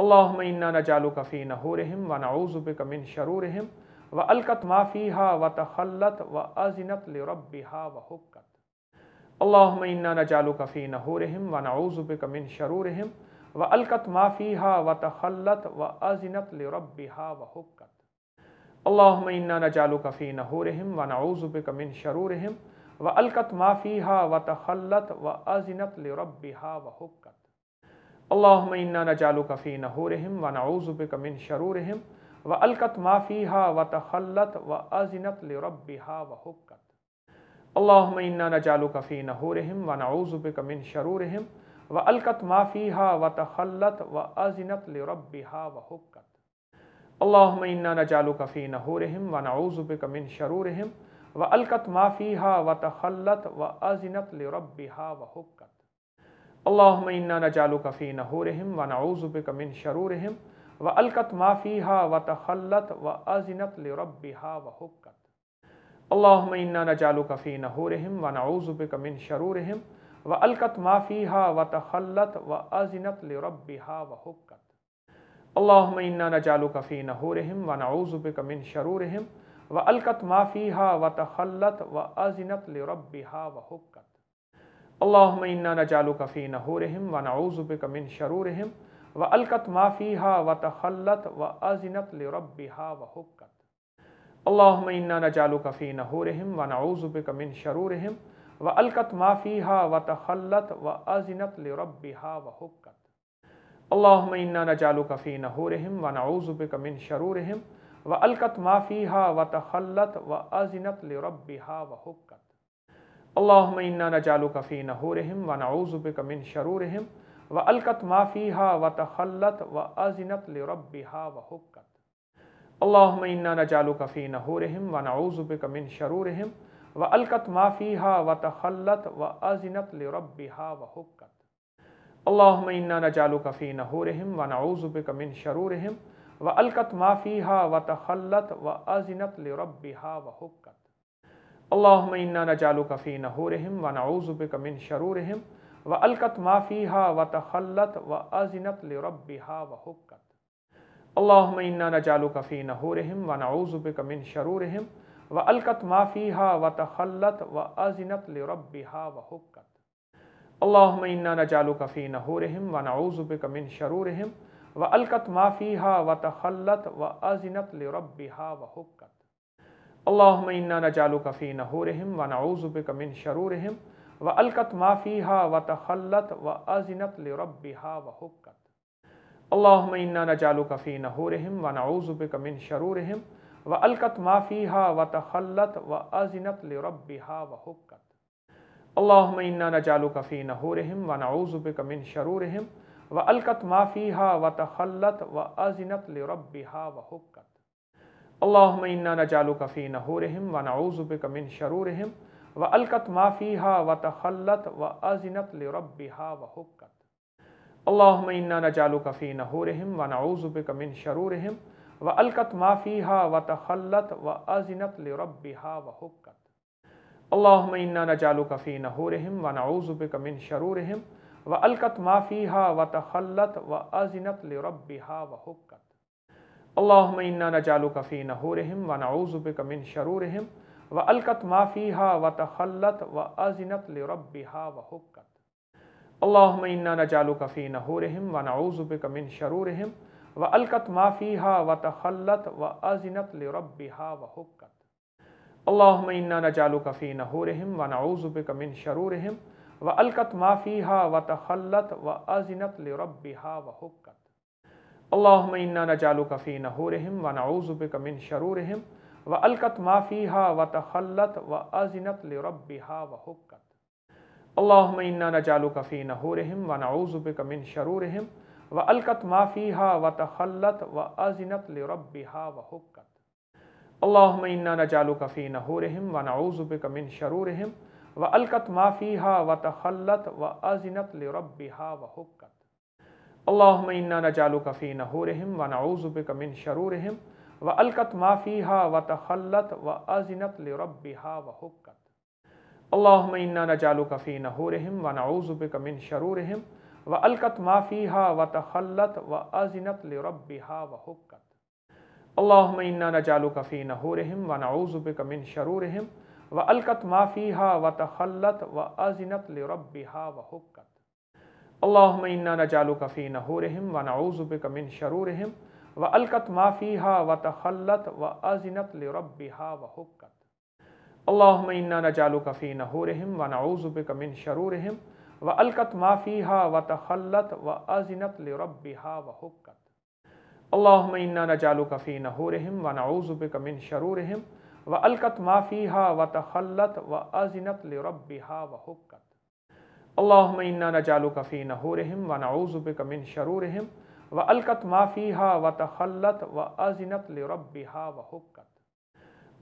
الٰمینہ ن جالقفی نورم و ناؤ ذب كمن شرورحم و القط معافی ہا وط خلط و اضینت لبہ و حقت الٰمعینہ نظال كفین ہو رہم غنٰ ذب كمن شرورحم و القط معافی ہا وط خلط و اظنتِل غربہ و حق الحمہ نجال كفین ہو رہم غ ناؤ ذب كمن شرور و القط معافی ہا وطل و اظنط لبہ و حق الٰمعینہ ن جالقفففی نہورحم و ناؤ بک من شرورہم و القط معافی ہا وطل و اظنتِ ربحہ و حقط المینہ ن جالقفی نورحم و ناؤ ذمن شروع و القط معافی ہا وطل و اظنتِ ربحا و حقط الحمہ ن جالقففففففففففی ہو رہم غ ناؤ ذمن شروع و القط معافی ہا وطل و اظنتِ ربحہ و حقط الحمینہ نجال وقفی نورم وَ نا بک من شرورہم و القط معافی ہا وط خلط و اضینت لبہہ و حقط الٰمعینہ نظال كفی نورم غ ناؤ ذب كمن شرورحم و القط معافی ہا وطل و اظنت لربحہ و حقط الحمہ نجال کفین ہو رہم غ نعب کمن شرورحم و القط معافی ہا وطل و اظنط لبہ و حقط اللهم إنا نجعلك في نهورهم ونعوذ بك من شرورهم وألقت ما فيها وتخلت وأزنت لربها وحقت اللهم إنا نجعلك في نهورهم ونعوذ بك من شرورهم وألقت ما فيها وتخلت وأزنت لربها وحقت اللهم إنا نجعلك في نهورهم ونعوذ بك من شرورهم وألقت ما فيها وتخلت وأزنت لربها وحقت اللہم انا وقفین فی نہورہم وَ ن او ذب كمن شرورحم و القط معافی ہا وط خلط و اضینت لبہ و حق الحمہ نجال و كفین ہو رہم غنٰ ذب كمن شرورحم و القط معافی ہا وطل و اظنت لربحہ و حقط الحمہ نجال كففین ہو رہم غ ناؤ ذب كمن شرور و القط معافی ہا وطل و اظنط لبہ و حق اللهم إنا نجعلك في نهورهم ونعوذ بك من شرورهم وألقت ما فيها وتخلت وأزنت لربها وحقت اللهم إنا نجعلك في نهورهم ونعوذ بك من شرورهم وألقت ما فيها وتخلت وأزنت لربها وحقت اللهم إنا نجعلك في نهورهم ونعوذ بك من شرورهم وألقت ما فيها وتخلت وأزنت لربها وحقت اللہم انا جالقفین فی نہورہم و بک من شرورہم و القط معافی ہا وطل و اظنت لربِہ وحُّکت اللّہ المعینہ ن جالقفین ہو رہم ورنہ ذب کمن شرورحم و القط معافی ہا وطل و اظنت لربحہ و حق الحمہ نجال كفین ہو رہم غ ناؤ ذب كمن شرور و القط معافی ہا وطل و اظنط لبہٰ و حقكت اللهم إنا نجعلك في نهورهم ونعوذ بك من شرورهم وألقت ما فيها وتخلت وأزنت لربها وحقت اللهم إنا نجعلك في نهورهم ونعوذ بك من شرورهم وألقت ما فيها وتخلت وأزنت لربها وحقت اللهم إنا نجعلك في نهورهم ونعوذ بك من شرورهم وألقت ما فيها وتخلت وأزنت لربها وحقت الٰمّینہ ن جالقفی نورم ون ذمن شروع و القط معافی ہا وطل و اضینت لربِہ وحُّکت الٰمعینہ ن جالقفی نورم غ ناؤ بک من شرورہم و القط معافی ہا وطل و اظنت لربِحا و حقط الحمہ ن جالقفی نورم غ ناؤ ذب کمن شروع و القط معافی ہا وطل و اضنط لربہ و حقط اللهم إنا نجعلك في نهورهم ونعوذ بك من شرورهم وألقت ما فيها وتخلت وأزنت لربها وحقت اللهم إنا نجعلك في نهورهم ونعوذ بك من شرورهم وألقت ما فيها وتخلت وأزنت لربها وحقت اللهم إنا نجعلك في نهورهم ونعوذ بك من شرورهم وألقت ما فيها وتخلت وأزنت لربها وحقت الحمعنہ ن جالقفی نورم ون ذمن شروع و القط معافی ہا وطل و اظنت و حقت اللّہ مینہ ن جالقفی نورم غ ناؤ ذب كمن شرورحم و القط معافی ہا وطل و اظنت لبا و حق كت الحمہ نجال كفی نورم غ ناؤ ذب كمن شروع و القط معافی ہا وطل و اظنط لبا و حق اللهم إنا نجعلك في نهورهم ونعوذ بك من شرورهم وألقت ما فيها وتخلت وأزنت لربها وحقت اللهم إنا نجعلك في نهورهم ونعوذ بك من شرورهم وألقت ما فيها وتخلت وأزنت لربها وحقت اللهم إنا نجعلك في نهورهم ونعوذ بك من شرورهم وألقت ما فيها وتخلت وأزنت لربها وحقت الٰمّینہ ن جالقفی نورم و ناؤ ذمن شروع رحم و القط معافی ہا وطل و اظنت لبہ و حقت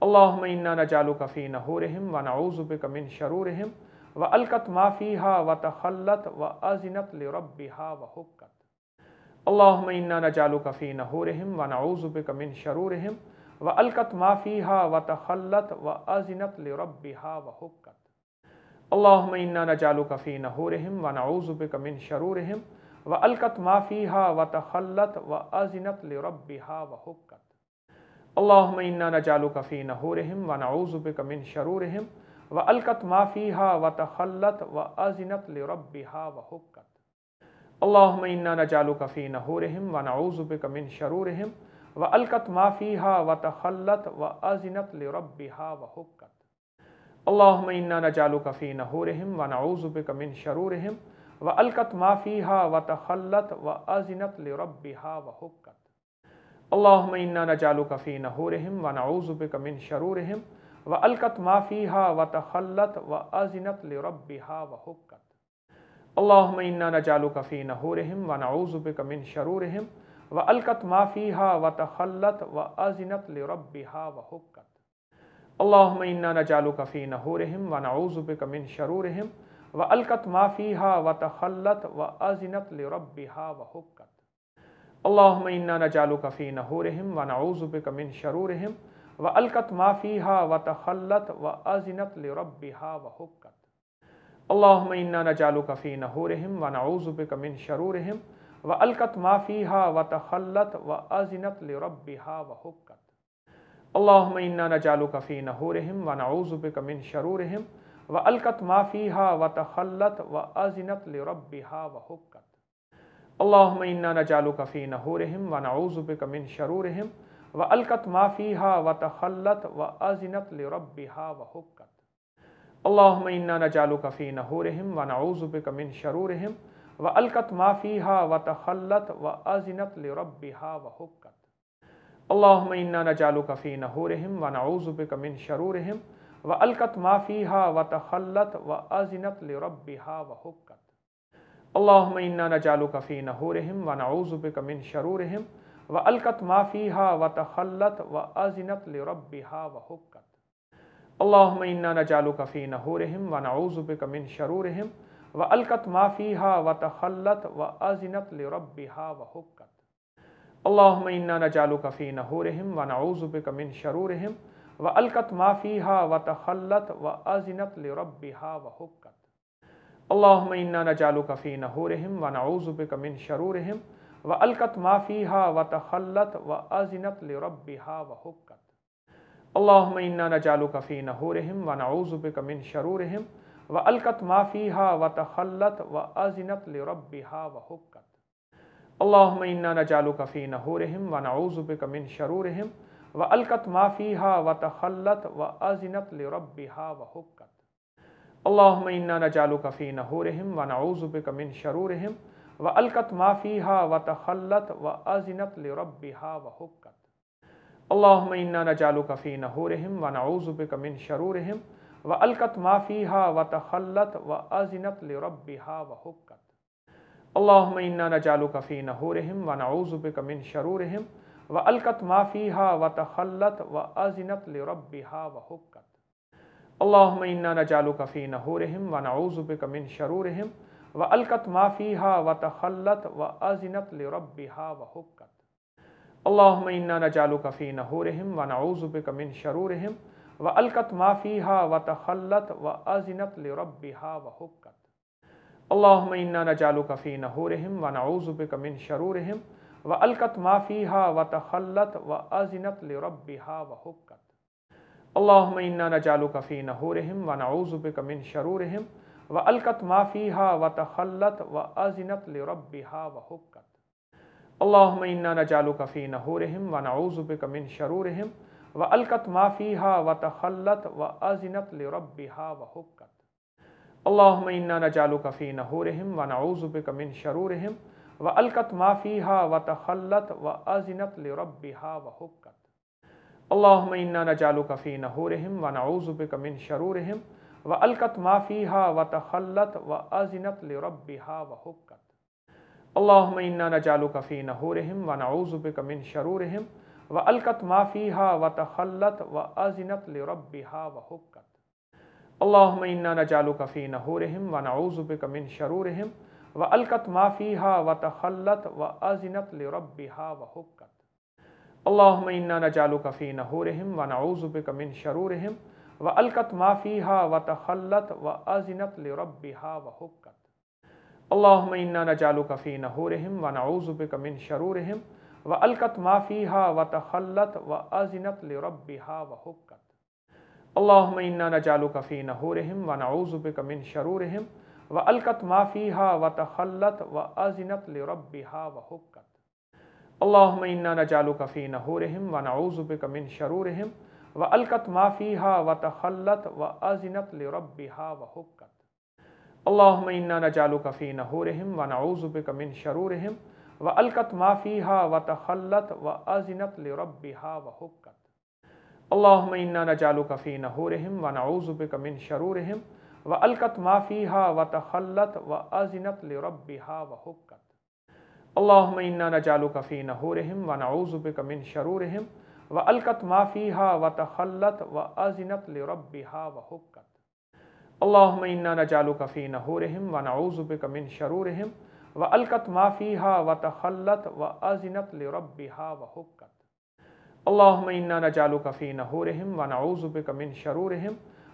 اللّہ المعینہ ن جالقفی نورم غ ناؤ ذب کمن شروع و القط معافی ہا وطل و اظنت لربھا و حقت اللّہ مینہ نہ جالوقفی نورم غ ناؤ ذب کمن شروع رحم و القط معافی ہا وطل و اظنت لبا و حُکت اللهم إنا نجعلك في نهورهم ونعوذ بك من شرورهم وألقت ما فيها وتخلت وأزنت لربها وحقت اللهم إنا نجعلك في نهورهم ونعوذ بك من شرورهم وألقت ما فيها وتخلت وأزنت لربها وحقت اللهم إنا نجعلك في نهورهم ونعوذ بك من شرورهم وألقت ما فيها وتخلت وأزنت لربها وحقت الٰمّینہ ن جالقففی نورم و ناؤ ذمن شروع رحم و القط معافی ہا وطل و اضنت لبہٰ وحُّکت اللّہ المعینہ ن جالقففففی ہو رہم غ ناؤ ذب کمن شروع و القط معافی ہا وطل و اظنت لربھا و حقت اللّہ مینہ ن جالقففففی نورم غ ناؤ ذب کمن شرو الحم و القط معافی ہا وطل و اظنت لبا و حُکت الٰمعینہ رجالو كفففففففی نورحم غنٰ ذب كمن شروع و القط معافی ہا وط خلط و اظنت لبہہ و حقط الٰ مینہ نجال و من شرورہم و ناؤ ذمن شروع و القط معافی ہا وطل و اظنتِ ربحہ و حقّتِ الٰمعینہ نجال كففففففففففی نورحم غنٰ ذمن شروع رحم و القط معافی ہا وطل و اظنت لبہہ و حقکت اللہم انا الٰمینہ فی نہورہم و نعوذ بک من شرورہم و القت ما فیہا و تخلت و ازنت لبہہ و حکت اللہم انا جالقفی فی نہورہم و نعوذ بک من شرورہم و القت ما فیہا و تخلت و ازنت لبحہ و حکت اللہم انا ن فی نہورہم و نعوذ بک من شرورہم و القت ما فیہا و تخلت و ازنت لربہ و حکت الٰمعینہ نجال قفی نورم وَ نا بک من شرورہم و القط معافی ہا وطل و اظنتِ ربحہ و حقط المینہ ن جالقفی نورحم و ناؤ ذمن شروع و القط معافی ہا وطل و اظنتِ ربحاء و حقط الحمہ ن جالقففففففففففی ہو رہم غ ناؤ ذمن شروعم و القط معافی ہا وطل و اظنتِ ربحہ و حقط الحمینہ نجال قفین ہوورم وَ ن بک من شرورہم و القط معافی ہا وطل و اضینتربہ و حقت اللّہ المعینہ ن جالقفین ہو رہم ورنہ ذب کمن شرورحم و القط معافی ہا وطل و اظنت لربحہ و حقط الحمہ نجال كفین ھورحم و ناؤ ذمن شروع و القط معافی ہا وطل و اظنط لبہ و حق اللہم ن جالقفین فی نہورہم وَ نا ذب کمن شروع و القط معافی ہا وطل و اظنتِ ربا و حقط المینہ ن جالقفین ہو رہیم و ناؤ ذمن شروع و القط معافی ہا وطل و اذنتِ لبحہ و حقط الحمہ ن جالقففففففففففین ہو رہم غ نظمن شرو الحم و القط معافی ہا وطل و اظنتِ ربحہ و حقط اللہم انا جالقفین فی نہورہم وَ ناؤ ذب كمن شرورحم و القط معافی ہا وطل و اظنت لبہہ و حق الحمہ ن جال و كفین ہو رہم غنٰ ذب كمن شرورحم و القط معافی ہا وطل و اظنت لربحہ و حق الحمہ نجال كفین ہو رہم غ ناؤ ذب كمن شرور و القط معافی ہا وطل و اظنت لربحہ و حقکت اللهم إنا نجعلك في نهورهم ونعوذ بك من شرورهم وألقت ما فيها وتخلت وأزنت لربها وحقت اللهم إنا نجعلك في نهورهم ونعوذ بك من شرورهم وألقت ما فيها وتخلت وأزنت لربها وحقت اللهم إنا نجعلك في نهورهم ونعوذ بك من شرورهم وألقت ما فيها وتخلت وأزنت لربها وحقت الٰمینہ ن جالقفی نورم ون ذمن شروع و القط معافی ہا وطل و اضینت لبہٰ و حقت اللّہ المعینہ ن جالقفی نورم غ ناؤ ذب کمن شروع و القط معافی ہا وطل و اظنت لربِحا و حقط المعینہ ن جالقفی نورم غ ناؤ ذب کمن شروع و القط معافی ہا وطل و اذنت لربھا و حقط اللهم إنا نجعلك في نهورهم ونعوذ بك من شرورهم وألقت ما فيها وتخلت وأزنت لربها وحقت اللهم إنا نجعلك في نهورهم ونعوذ بك من شرورهم وألقت ما فيها وتخلت وأزنت لربها وحقت اللهم إنا نجعلك في نهورهم ونعوذ بك من شرورهم وألقت ما فيها وتخلت وأزنت لربها وحقت الٰمینہ ن جالقفی نورم ون ذمن شروع و القط معافی ہا وطل و اظنت لربِہ و اللہم انا مینہ فی جالقففففی نورِم غَ ذب كمن شرورحم و القط معافی ہا وطل و اظنط لبحہ و حق کت الحمنہ نظال كفی نورم غ ناؤ ذب كمن شروع و القط معافی ہا وطل و اضنط لبہ و حقکت اللهم إنا نجعلك في نهورهم ونعوذ بك من شرورهم وألقت ما فيها وتخلت وأزنت لربها وحقت اللهم إنا نجعلك في نهورهم ونعوذ بك من شرورهم وألقت ما فيها وتخلت وأزنت لربها وحقت اللهم إنا نجعلك في نهورهم ونعوذ بك من شرورهم وألقت ما فيها وتخلت وأزنت لربها وحقت الٰمینہ ن جالقفی نورم ون ذمن شروع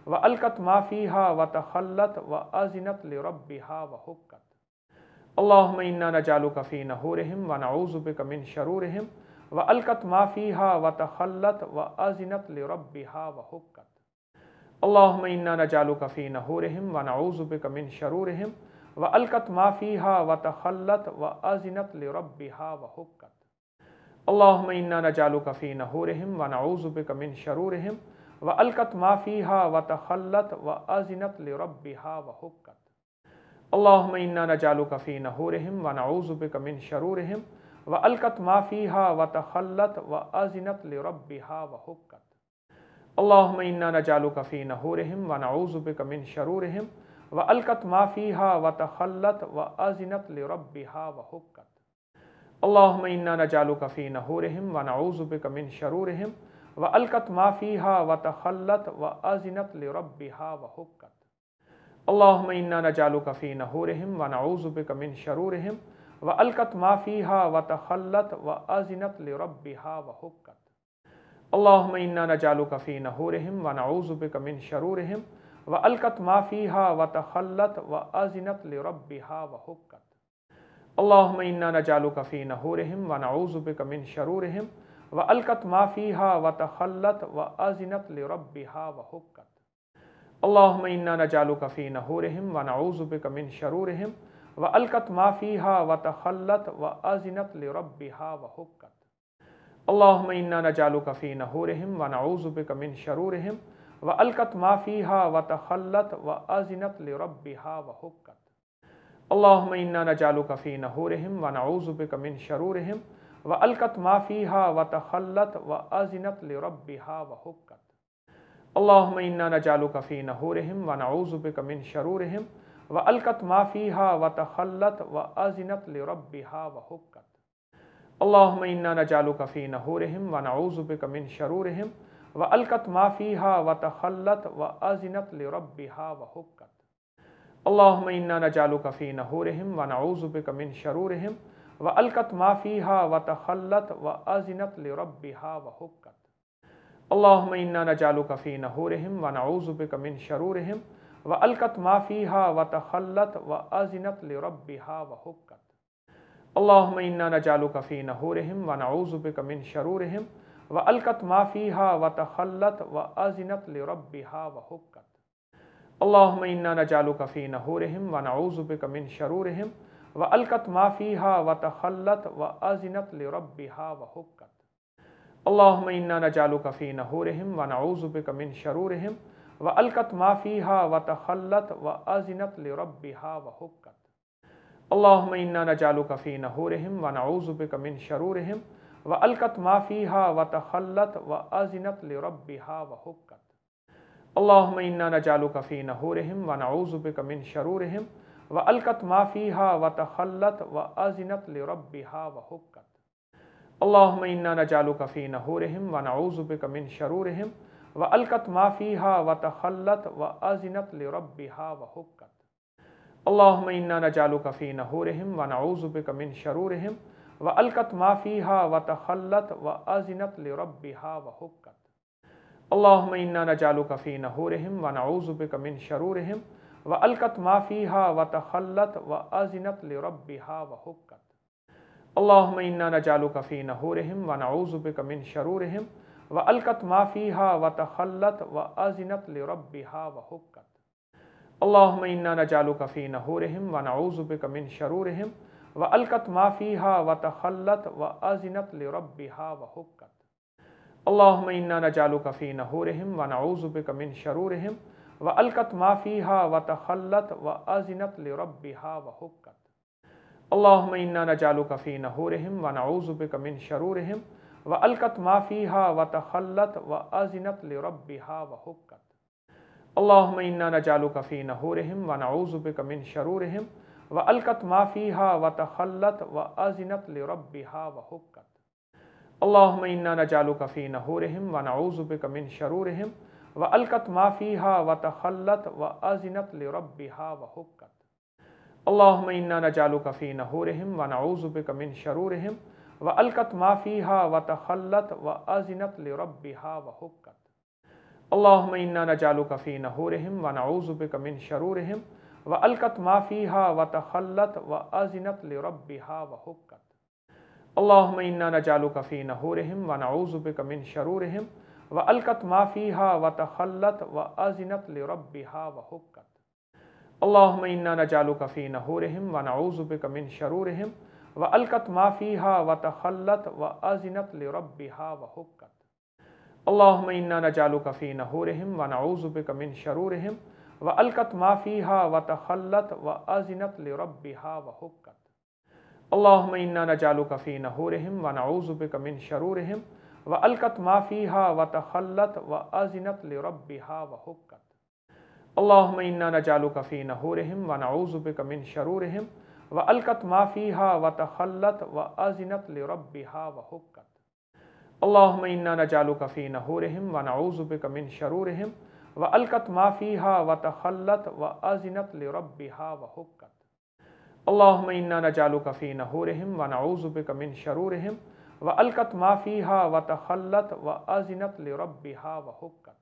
و القط معافی ہا وطل و اظنت لبہ و حق الحمہ فی نہورہم غ ناؤ ذب كمن شرورحم و القط معافی ہا وطل و اظنت لربحہ و حکت الحمنہ نظال كفی نورم غ ناؤ ذب كمن شروع و القط معافی ہا وطل و اظنط لبہٰ و حقكت اللهم إنا نجعلك في نهورهم ونعوذ بك من شرورهم وألقت ما فيها وتخلت وأزنت لربها وحقت اللهم إنا نجعلك في نهورهم ونعوذ بك من شرورهم وألقت ما فيها وتخلت وأزنت لربها وحقت اللهم إنا نجعلك في نهورهم ونعوذ بك من شرورهم وألقت ما فيها وتخلت وأزنت لربها وحقت الٰمّینہ ن جالقفی نورم ون ذمن من شرورہم و القط معافی ہا وطل و اضنط لبہ و حقت اللّہ المعینہ ن جالقففففی نورحم و ناؤ ذب كمن شرورحم و القط معافی ہا وطل و اظنت لربحہ و حكت الحمنہ نجال كففففففففففی نورحم غنٰ ذب كمن شروورحم و القط معافی ہا وطل و اظنط لبہٰ و حقكت اللهم إنا نجعلك في نهورهم ونعوذ بك من شرورهم وألقت ما فيها وتخلت وأزنت لربها وحقت اللهم إنا نجعلك في نهورهم ونعوذ بك من شرورهم وألقت ما فيها وتخلت وأزنت لربها وحقت اللهم إنا نجعلك في نهورهم ونعوذ بك من شرورهم وألقت ما فيها وتخلت وأزنت لربها وحقت اللہم انا جالقفین فی نہورہم و نعوذ بک من شرورہم و القت ما فیہا و تخلت و ازنت لبہٰ و حکت اللہم انا جالقفین فی نہورہم و نعوذ بک من شرورہم و القت ما فیہا و تخلت و ازنت ربحہ و حکت اللہم انا وقفین فی نہورہم و نعوذ بک من شرورہم و القت ما فیہا و تخلت و ازنت لربہ و حکت الٰمعینہ ن جالقفففی نہورحم و ناؤ بک من شرورہم و القط معافی ہا وطل و اظنتِ ربحہ و حقط المینہ ن جالقفی نورحم و ناؤ ذمن شروع و القط معافی ہا وطل و اظنتِ ربحاء وحُقط الحمہ ن جالقففففففففففی ہو رہم غ ناؤ ذمن شروع و القط معافی ہا وطل و اظنتِ ربحہ و حقط اللہم انا نجال فی نہورہم و نعوذ بک من شرورہم و القت ما فیہا و تخلت و ازنت لبہ و حکت اللہم انا جالقفی فی نہورہم و نعوذ بک من شرورہم و القت ما فیہا و تخلت و ازنت لربِہ و حکت اللہم انا ن فی نہورہم و نعوذ بک من شرورہم و القت ما فیہا و تخلت و ازنت لبہ و حکت اللهم إنا نجعلك في نهورهم ونعوذ بك من شرورهم وألقت ما فيها وتخلت وأزنت لربها وحقت اللهم إنا نجعلك في نهورهم ونعوذ بك من شرورهم وألقت ما فيها وتخلت وأزنت لربها وحقت اللهم إنا نجعلك في نهورهم ونعوذ بك من شرورهم وألقت ما فيها وتخلت وأزنت لربها وحقت اللہم انا القفین فی نہورہم و نا ذب کمن شروع و القط معافی ہا وطل و اظنتِ ربا و حقط الحمہ نجال قفین ہو رہم و ناؤ ذب کمن شروع رحم و القط معافی ہا وطل و اذنت لبہ و حقط الحمہ نجال وقفین ہو رہم و ناؤ ذمن شروع و القط معافی ہا وطل و اذنتِ ربحہ و حقط اللهم إنا نجعلك في نهورهم ونعوذ بك من شرورهم وألقت ما فيها وتخلت وأزنت لربها وحقت اللهم إنا نجعلك في نهورهم ونعوذ بك من شرورهم وألقت ما فيها وتخلت وأزنت لربها وحقت اللهم إنا نجعلك في نهورهم ونعوذ بك من شرورهم وألقت ما فيها وتخلت وأزنت لربها وحقت الٰمینہ ن جالقفی نورم و ناؤ ذمن شروع و القط معافی ہا وطل و اظنت لربِہ وحُّکت اللّہ المعینہ ن جالقفی نورم ورَ نا ذب كمن شرورحم و القط معافی ہا وطل و اظنت لربحہ و حق الحمہ نجال كفی نورم غ ناؤ ذب كمن شرور و القط معافی ہا وطل و اظنط لبہٰ و حقكت اللهم إنا نجعلك في نهورهم ونعوذ بك من شرورهم وألقت ما فيها وتخلت وأزنت لربها وحقت اللهم إنا نجعلك في نهورهم ونعوذ بك من شرورهم وألقت ما فيها وتخلت وأزنت لربها وحقت اللهم إنا نجعلك في نهورهم ونعوذ بك من شرورهم وألقت ما فيها وتخلت وأزنت لربها وحقت الٰمّینہ ن جالقفی نورم ون ذمن شروع و القط معافی ہا وطل و اضنط لبہ و حقت اللّہ المعینہ ن جالقفی نورم غ ناؤ ذب کمن شروع و القط معافی ہا وطل و اظنت لربِحا و حقط الحمہ ن جالقفی نورم غ ناؤ ذب کمن شروع و القط معافی ہا وطل و اضنط لربہ و حقط اللهم إنا نجعلك في نهورهم ونعوذ بك من شرورهم وألقت ما فيها وتخلت وأزنت لربها وحقت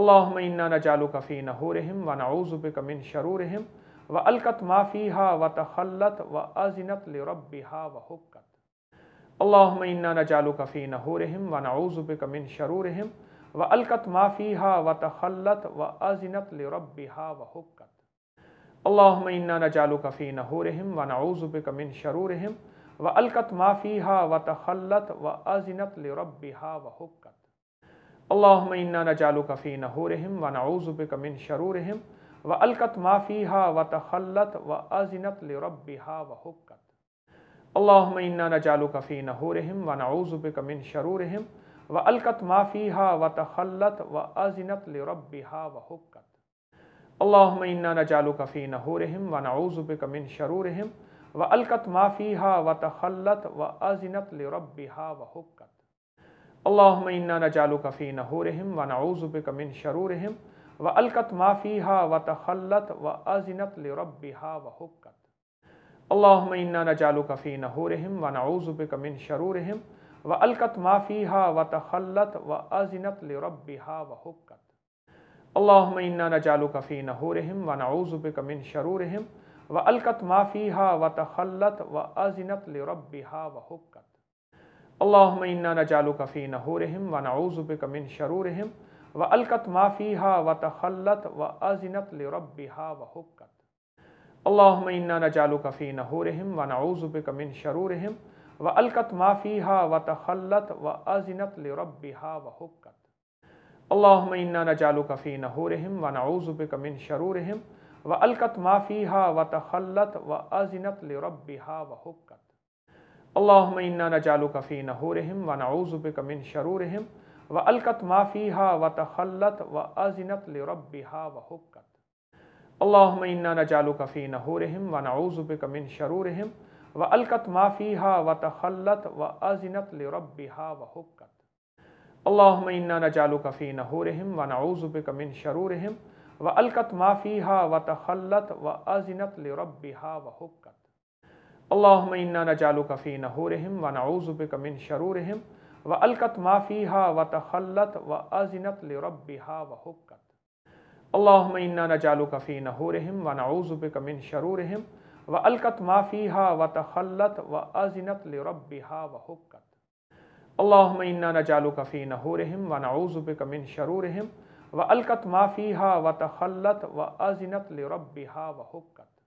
اللهم إنا نجعلك في نهورهم ونعوذ بك من شرورهم وألقت ما فيها وتخلت وأزنت لربها وحقت اللهم إنا نجعلك في نهورهم ونعوذ بك من شرورهم وألقت ما فيها وتخلت وأزنت لربها وحقت الٰمینہ ن جالقفی نورم ونؤ ذمن من شرورہم و القط معافی ہا وطل و اظنت لبہ و حقت اللّہ مینہ نجال وقفی نورم غ ناؤ ذب كمن شرورحم و القط معافی ہا وطل و اظنت لربحہ و حقط الحمہ نجال كفی نورم غ ناؤ ذب كمن شروور و القط معافی ہا وطل و اظنط لبہ و حقکت اللهم إنا نجعلك في نهورهم ونعوذ بك من شرورهم وألقت ما فيها وتخلت وأزنت لربها وحقت اللهم إنا نجعلك في نهورهم ونعوذ بك من شرورهم وألقت ما فيها وتخلت وأزنت لربها وحقت اللهم إنا نجعلك في نهورهم ونعوذ بك من شرورهم وألقت ما فيها وتخلت وأزنت لربها وحقت الٰمّینہ ن جالقفی نورم و ناؤ ذمن من شرورہم و القط معافی ہا وطل و اظنت لبہ و حقت اللّہ المعینہ ن جالقفی نورم غ ناؤ ذب کمن شرو الحم و القط معافی ہا وطل و اظنت لربھا و حقت اللّہ مینہ ن جالقفی نورم غ ناؤ ذب کمن شروع رحم و القط معافی ہا وطل و اظنت لبا و حُکت اللهم إنا نجعلك في نهورهم ونعوذ بك من شرورهم وألقت ما فيها وتخلت وأزنت لربها وحقت اللهم إنا نجعلك في نهورهم ونعوذ بك من شرورهم وألقت ما فيها وتخلت وأزنت لربها وحقت اللهم إنا نجعلك في نهورهم ونعوذ بك من شرورهم وألقت ما فيها وتخلت وأزنت لربها وحقت الٰمّینہ ن جالقفی نورم و ناؤ من شرورہم و القط معافی ہا وطل و اضینت لبہ و حقت اللّہ المعینہ ن جالقفی نورم غ ناؤ ذب کمن شروع و القط معافی ہا وطل و اظنت لربھا و حقت اللّہ مینہ ن جالقفی نورم غ ناؤ ظب کمن شروع و القت معافی ہا وطل و اضنط لبا و حُکت اللہم مینہ نجال فی نہورہم نہ ہو رہم وََ ن ناوز و بن شرو رحم و تخلت و اذنت لرب و حکت